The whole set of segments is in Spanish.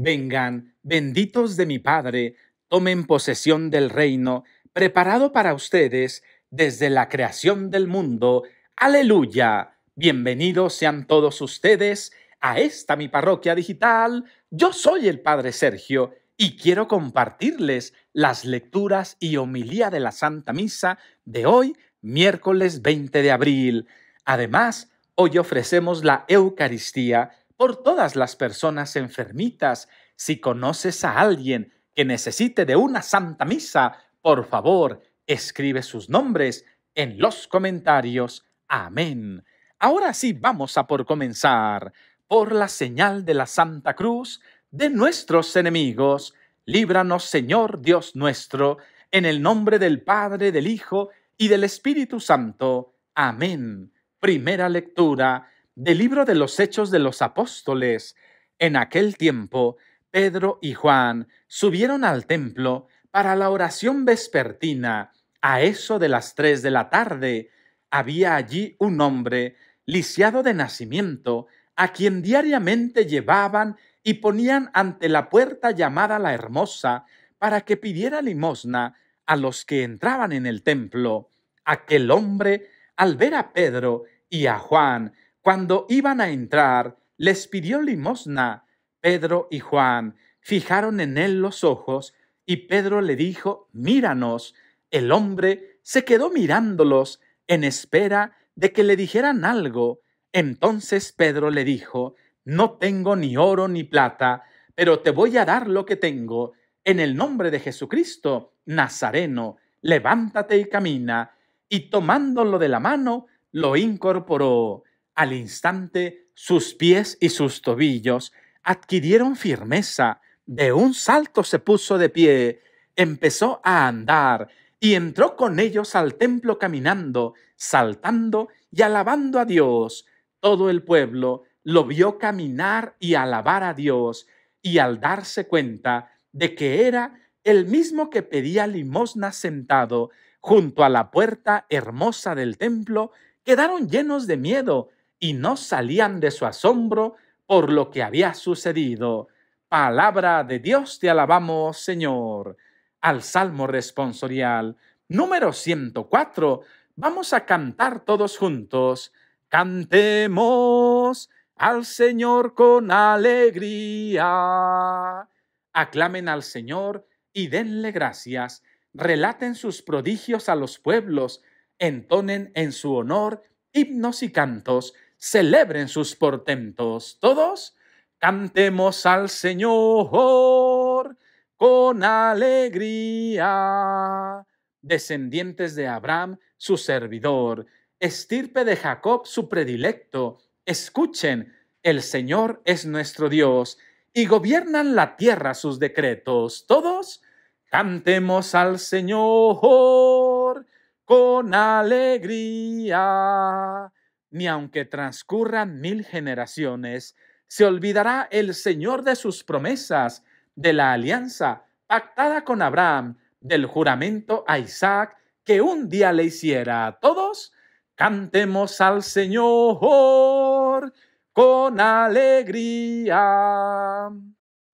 Vengan, benditos de mi Padre, tomen posesión del reino preparado para ustedes desde la creación del mundo. Aleluya. Bienvenidos sean todos ustedes a esta mi parroquia digital. Yo soy el Padre Sergio y quiero compartirles las lecturas y homilía de la Santa Misa de hoy, miércoles 20 de abril. Además, hoy ofrecemos la Eucaristía por todas las personas enfermitas. Si conoces a alguien que necesite de una santa misa, por favor, escribe sus nombres en los comentarios. Amén. Ahora sí vamos a por comenzar. Por la señal de la Santa Cruz de nuestros enemigos, líbranos Señor Dios nuestro, en el nombre del Padre, del Hijo y del Espíritu Santo. Amén. Primera lectura del libro de los Hechos de los Apóstoles. En aquel tiempo, Pedro y Juan subieron al templo para la oración vespertina. A eso de las tres de la tarde, había allí un hombre lisiado de nacimiento, a quien diariamente llevaban y ponían ante la puerta llamada la Hermosa, para que pidiera limosna a los que entraban en el templo. Aquel hombre, al ver a Pedro y a Juan, cuando iban a entrar, les pidió limosna. Pedro y Juan fijaron en él los ojos y Pedro le dijo, míranos. El hombre se quedó mirándolos en espera de que le dijeran algo. Entonces Pedro le dijo, no tengo ni oro ni plata, pero te voy a dar lo que tengo. En el nombre de Jesucristo, Nazareno, levántate y camina. Y tomándolo de la mano, lo incorporó. Al instante, sus pies y sus tobillos adquirieron firmeza, de un salto se puso de pie, empezó a andar y entró con ellos al templo caminando, saltando y alabando a Dios. Todo el pueblo lo vio caminar y alabar a Dios, y al darse cuenta de que era el mismo que pedía limosna sentado junto a la puerta hermosa del templo, quedaron llenos de miedo y no salían de su asombro por lo que había sucedido. Palabra de Dios te alabamos, Señor. Al Salmo responsorial número 104 vamos a cantar todos juntos. Cantemos al Señor con alegría. Aclamen al Señor y denle gracias. Relaten sus prodigios a los pueblos. Entonen en su honor himnos y cantos celebren sus portentos. Todos cantemos al Señor con alegría. Descendientes de Abraham, su servidor, estirpe de Jacob, su predilecto, escuchen, el Señor es nuestro Dios, y gobiernan la tierra sus decretos. Todos cantemos al Señor con alegría ni aunque transcurran mil generaciones, se olvidará el Señor de sus promesas, de la alianza pactada con Abraham, del juramento a Isaac que un día le hiciera a todos. Cantemos al Señor con alegría.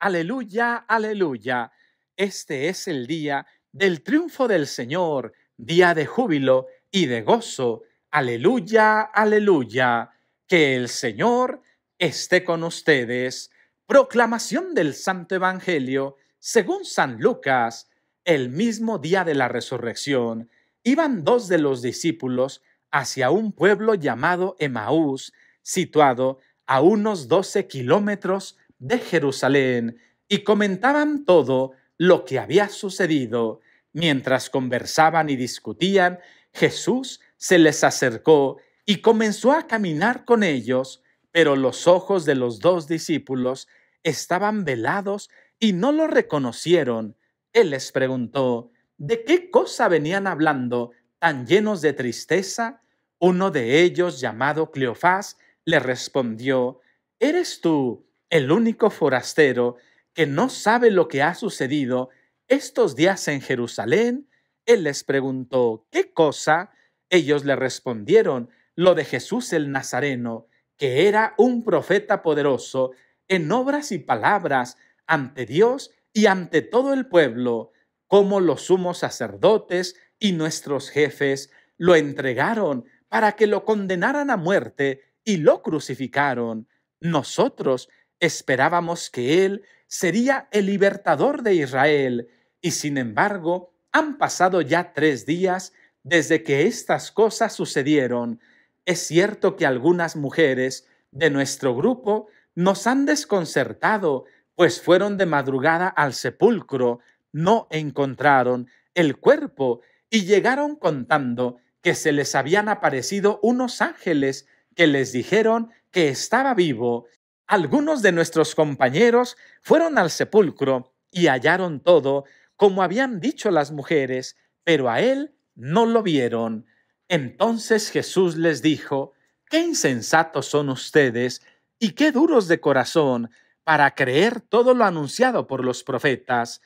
Aleluya, aleluya. Este es el día del triunfo del Señor, día de júbilo y de gozo Aleluya, aleluya, que el Señor esté con ustedes. Proclamación del Santo Evangelio, según San Lucas, el mismo día de la resurrección, iban dos de los discípulos hacia un pueblo llamado Emaús, situado a unos doce kilómetros de Jerusalén, y comentaban todo lo que había sucedido. Mientras conversaban y discutían, Jesús se les acercó y comenzó a caminar con ellos, pero los ojos de los dos discípulos estaban velados y no lo reconocieron. Él les preguntó, ¿de qué cosa venían hablando tan llenos de tristeza? Uno de ellos, llamado Cleofás, le respondió, ¿eres tú el único forastero que no sabe lo que ha sucedido estos días en Jerusalén? Él les preguntó, ¿qué cosa? Ellos le respondieron lo de Jesús el Nazareno, que era un profeta poderoso en obras y palabras ante Dios y ante todo el pueblo, como los sumos sacerdotes y nuestros jefes lo entregaron para que lo condenaran a muerte y lo crucificaron. Nosotros esperábamos que él sería el libertador de Israel, y sin embargo han pasado ya tres días desde que estas cosas sucedieron, es cierto que algunas mujeres de nuestro grupo nos han desconcertado, pues fueron de madrugada al sepulcro, no encontraron el cuerpo y llegaron contando que se les habían aparecido unos ángeles que les dijeron que estaba vivo. Algunos de nuestros compañeros fueron al sepulcro y hallaron todo como habían dicho las mujeres, pero a él no lo vieron. Entonces Jesús les dijo, qué insensatos son ustedes y qué duros de corazón para creer todo lo anunciado por los profetas.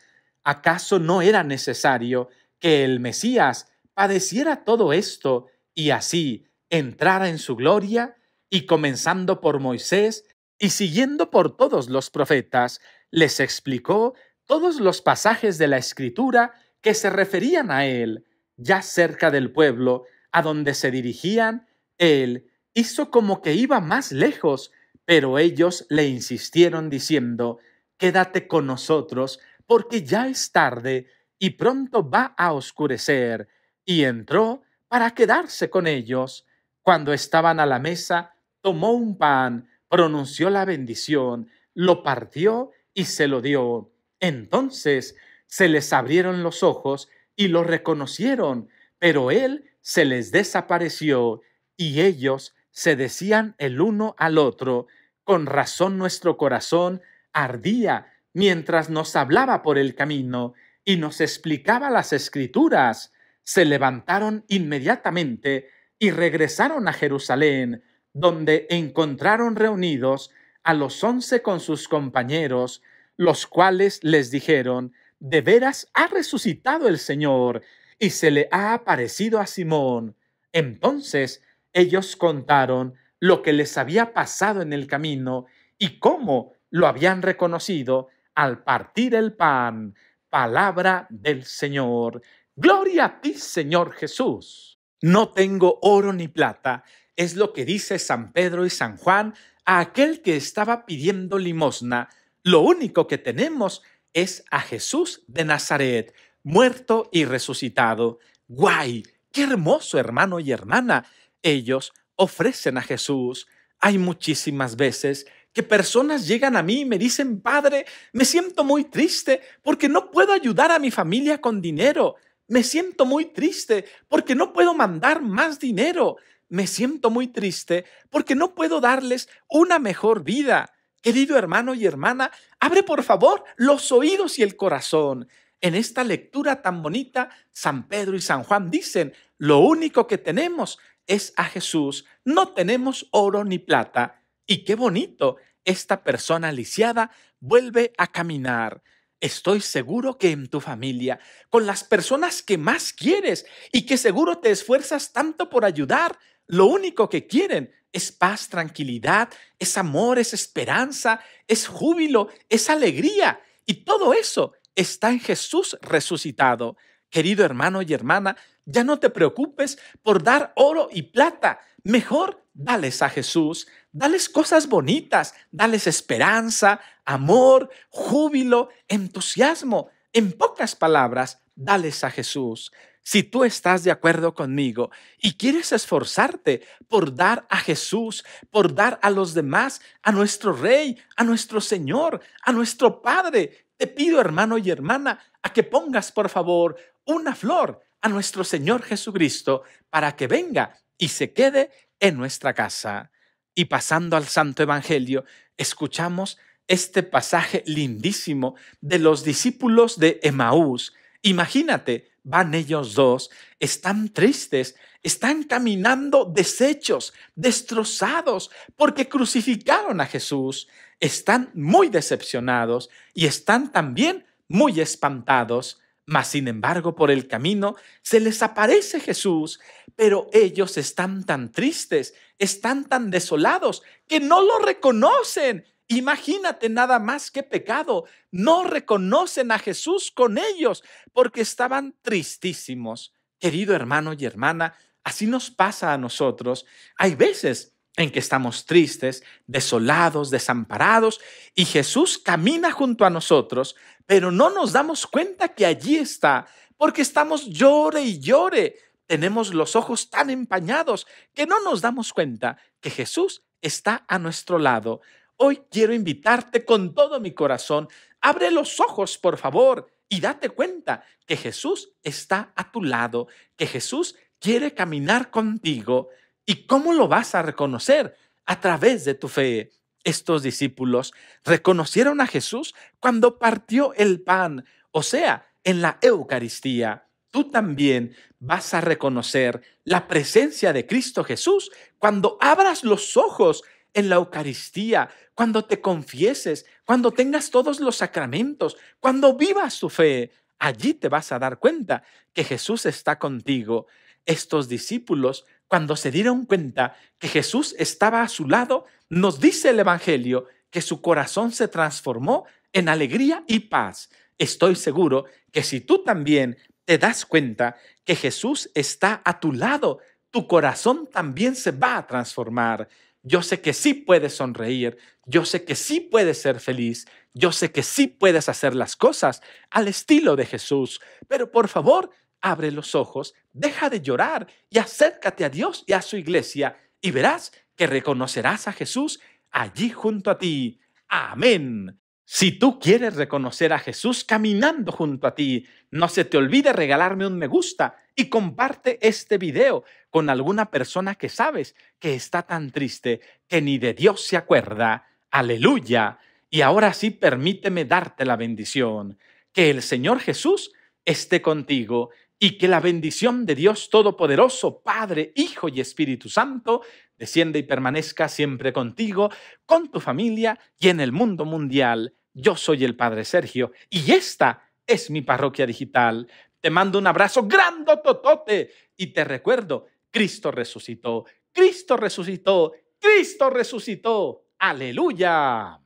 ¿Acaso no era necesario que el Mesías padeciera todo esto y así entrara en su gloria? Y comenzando por Moisés y siguiendo por todos los profetas, les explicó todos los pasajes de la Escritura que se referían a él ya cerca del pueblo a donde se dirigían, él hizo como que iba más lejos, pero ellos le insistieron diciendo, Quédate con nosotros, porque ya es tarde y pronto va a oscurecer. Y entró para quedarse con ellos. Cuando estaban a la mesa, tomó un pan, pronunció la bendición, lo partió y se lo dio. Entonces se les abrieron los ojos y lo reconocieron, pero él se les desapareció y ellos se decían el uno al otro, con razón nuestro corazón ardía mientras nos hablaba por el camino y nos explicaba las escrituras. Se levantaron inmediatamente y regresaron a Jerusalén, donde encontraron reunidos a los once con sus compañeros, los cuales les dijeron, de veras ha resucitado el Señor y se le ha aparecido a Simón. Entonces ellos contaron lo que les había pasado en el camino y cómo lo habían reconocido al partir el pan. Palabra del Señor. Gloria a ti, Señor Jesús. No tengo oro ni plata, es lo que dice San Pedro y San Juan a aquel que estaba pidiendo limosna. Lo único que tenemos es a Jesús de Nazaret, muerto y resucitado. ¡Guay! ¡Qué hermoso hermano y hermana! Ellos ofrecen a Jesús. Hay muchísimas veces que personas llegan a mí y me dicen, Padre, me siento muy triste porque no puedo ayudar a mi familia con dinero. Me siento muy triste porque no puedo mandar más dinero. Me siento muy triste porque no puedo darles una mejor vida. Querido hermano y hermana, abre por favor los oídos y el corazón. En esta lectura tan bonita, San Pedro y San Juan dicen, lo único que tenemos es a Jesús, no tenemos oro ni plata. Y qué bonito, esta persona lisiada vuelve a caminar. Estoy seguro que en tu familia, con las personas que más quieres y que seguro te esfuerzas tanto por ayudar, lo único que quieren es paz, tranquilidad, es amor, es esperanza, es júbilo, es alegría. Y todo eso está en Jesús resucitado. Querido hermano y hermana, ya no te preocupes por dar oro y plata. Mejor dales a Jesús, dales cosas bonitas, dales esperanza, amor, júbilo, entusiasmo. En pocas palabras, dales a Jesús. Si tú estás de acuerdo conmigo y quieres esforzarte por dar a Jesús, por dar a los demás, a nuestro Rey, a nuestro Señor, a nuestro Padre, te pido hermano y hermana a que pongas por favor una flor a nuestro Señor Jesucristo para que venga y se quede en nuestra casa. Y pasando al Santo Evangelio, escuchamos este pasaje lindísimo de los discípulos de Emaús. Imagínate, van ellos dos, están tristes, están caminando deshechos, destrozados, porque crucificaron a Jesús, están muy decepcionados y están también muy espantados, mas sin embargo por el camino se les aparece Jesús, pero ellos están tan tristes, están tan desolados, que no lo reconocen Imagínate nada más que pecado. No reconocen a Jesús con ellos porque estaban tristísimos. Querido hermano y hermana, así nos pasa a nosotros. Hay veces en que estamos tristes, desolados, desamparados, y Jesús camina junto a nosotros, pero no nos damos cuenta que allí está, porque estamos llore y llore. Tenemos los ojos tan empañados que no nos damos cuenta que Jesús está a nuestro lado, Hoy quiero invitarte con todo mi corazón. Abre los ojos, por favor, y date cuenta que Jesús está a tu lado, que Jesús quiere caminar contigo. ¿Y cómo lo vas a reconocer? A través de tu fe. Estos discípulos reconocieron a Jesús cuando partió el pan, o sea, en la Eucaristía. Tú también vas a reconocer la presencia de Cristo Jesús cuando abras los ojos en la Eucaristía, cuando te confieses, cuando tengas todos los sacramentos, cuando vivas tu fe, allí te vas a dar cuenta que Jesús está contigo. Estos discípulos, cuando se dieron cuenta que Jesús estaba a su lado, nos dice el Evangelio que su corazón se transformó en alegría y paz. Estoy seguro que si tú también te das cuenta que Jesús está a tu lado, tu corazón también se va a transformar yo sé que sí puedes sonreír, yo sé que sí puedes ser feliz, yo sé que sí puedes hacer las cosas al estilo de Jesús, pero por favor, abre los ojos, deja de llorar y acércate a Dios y a su iglesia y verás que reconocerás a Jesús allí junto a ti. Amén. Si tú quieres reconocer a Jesús caminando junto a ti, no se te olvide regalarme un me gusta y comparte este video con alguna persona que sabes que está tan triste que ni de Dios se acuerda. Aleluya. Y ahora sí permíteme darte la bendición. Que el Señor Jesús esté contigo y que la bendición de Dios Todopoderoso, Padre, Hijo y Espíritu Santo, descienda y permanezca siempre contigo, con tu familia y en el mundo mundial. Yo soy el Padre Sergio y esta es mi parroquia digital. Te mando un abrazo grande totote y te recuerdo, Cristo resucitó, Cristo resucitó, Cristo resucitó. Aleluya.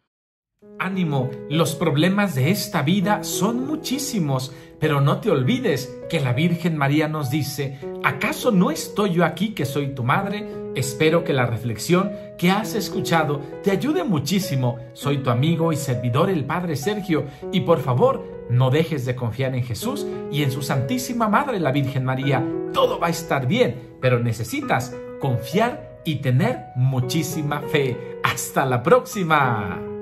Ánimo, los problemas de esta vida son muchísimos, pero no te olvides que la Virgen María nos dice, ¿acaso no estoy yo aquí que soy tu madre? Espero que la reflexión que has escuchado te ayude muchísimo. Soy tu amigo y servidor el Padre Sergio y por favor no dejes de confiar en Jesús y en su Santísima Madre, la Virgen María. Todo va a estar bien, pero necesitas confiar y tener muchísima fe. Hasta la próxima.